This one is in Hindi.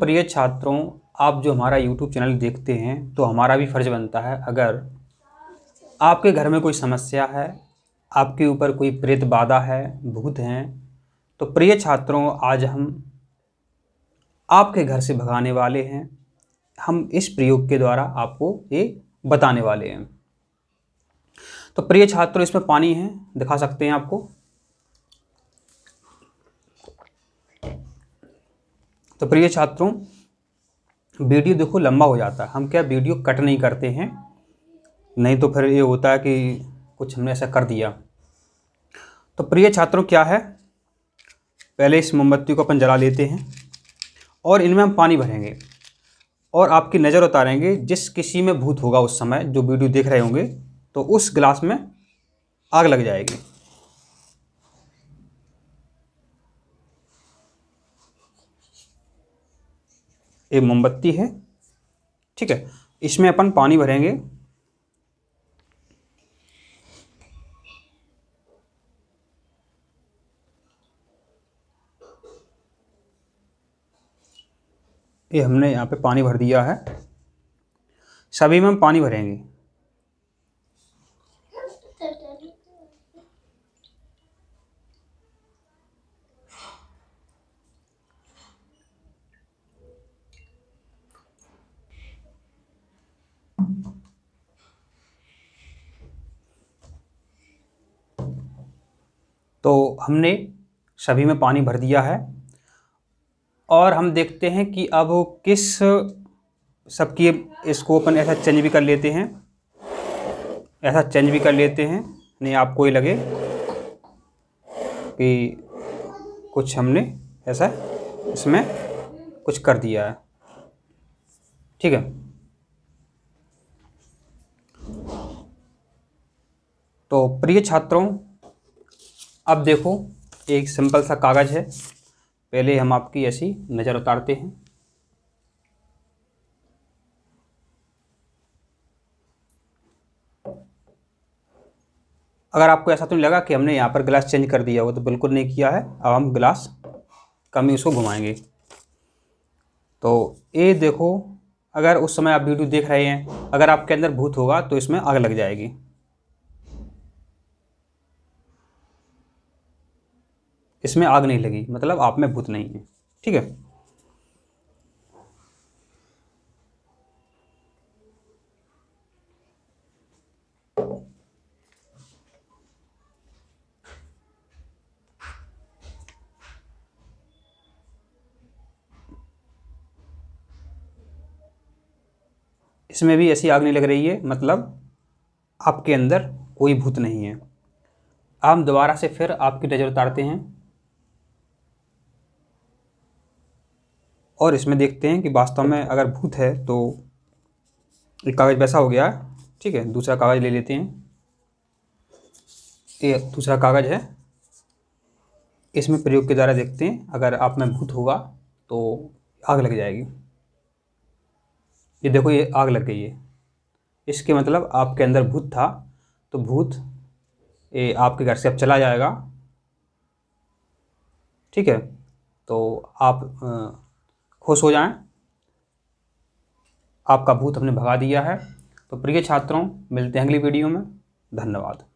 प्रिय छात्रों आप जो हमारा यूट्यूब चैनल देखते हैं तो हमारा भी फर्ज बनता है अगर आपके घर में कोई समस्या है आपके ऊपर कोई प्रेत बाधा है भूत हैं तो प्रिय छात्रों आज हम आपके घर से भगाने वाले हैं हम इस प्रयोग के द्वारा आपको ये बताने वाले हैं तो प्रिय छात्रों इसमें पानी है दिखा सकते हैं आपको तो प्रिय छात्रों वीडियो देखो लंबा हो जाता है हम क्या वीडियो कट नहीं करते हैं नहीं तो फिर ये होता है कि कुछ हमने ऐसा कर दिया तो प्रिय छात्रों क्या है पहले इस मोमबत्ती को अपन जला लेते हैं और इनमें हम पानी भरेंगे और आपकी नज़र उतारेंगे जिस किसी में भूत होगा उस समय जो वीडियो देख रहे होंगे तो उस गिलास में आग लग जाएगी ये मोमबत्ती है ठीक है इसमें अपन पानी भरेंगे ये हमने यहाँ पे पानी भर दिया है सभी में हम पानी भरेंगे तो हमने सभी में पानी भर दिया है और हम देखते हैं कि अब किस सबकी इसको अपन ऐसा चेंज भी कर लेते हैं ऐसा चेंज भी कर लेते हैं नहीं आपको ही लगे कि कुछ हमने ऐसा इसमें कुछ कर दिया है ठीक है तो प्रिय छात्रों अब देखो एक सिंपल सा कागज़ है पहले हम आपकी ऐसी नज़र उतारते हैं अगर आपको ऐसा तो नहीं लगा कि हमने यहाँ पर ग्लास चेंज कर दिया हो तो बिल्कुल नहीं किया है अब हम ग्लास कम ही उसको घुमाएंगे तो ये देखो अगर उस समय आप वीडियो देख रहे हैं अगर आपके अंदर भूत होगा तो इसमें आग लग जाएगी इसमें आग नहीं लगी मतलब आप में भूत नहीं है ठीक है इसमें भी ऐसी आग नहीं लग रही है मतलब आपके अंदर कोई भूत नहीं है आप दोबारा से फिर आपकी नज़र उतारते हैं और इसमें देखते हैं कि वास्तव में अगर भूत है तो एक कागज़ वैसा हो गया ठीक है दूसरा कागज़ ले लेते हैं ये दूसरा कागज़ है इसमें प्रयोग के द्वारा देखते हैं अगर आप में भूत होगा तो आग लग जाएगी ये देखो ये आग लग गई है इसके मतलब आपके अंदर भूत था तो भूत ये आपके घर से अब चला जाएगा ठीक है तो आप खुश हो जाएं आपका भूत हमने भगा दिया है तो प्रिय छात्रों मिलते हैं अगली वीडियो में धन्यवाद